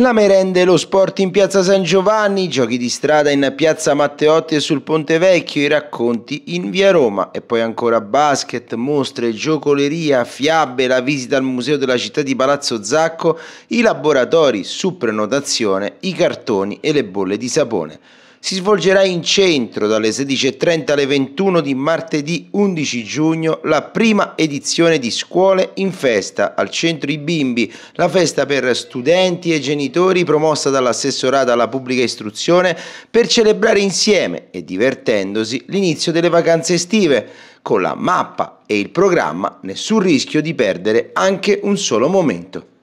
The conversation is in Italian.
La merenda e lo sport in piazza San Giovanni, i giochi di strada in piazza Matteotti e sul Ponte Vecchio, i racconti in via Roma e poi ancora basket, mostre, giocoleria, fiabe, la visita al museo della città di Palazzo Zacco, i laboratori su prenotazione, i cartoni e le bolle di sapone si svolgerà in centro dalle 16.30 alle 21 di martedì 11 giugno la prima edizione di Scuole in Festa al centro I Bimbi, la festa per studenti e genitori promossa dall'assessorato alla pubblica istruzione per celebrare insieme e divertendosi l'inizio delle vacanze estive con la mappa e il programma Nessun rischio di perdere anche un solo momento.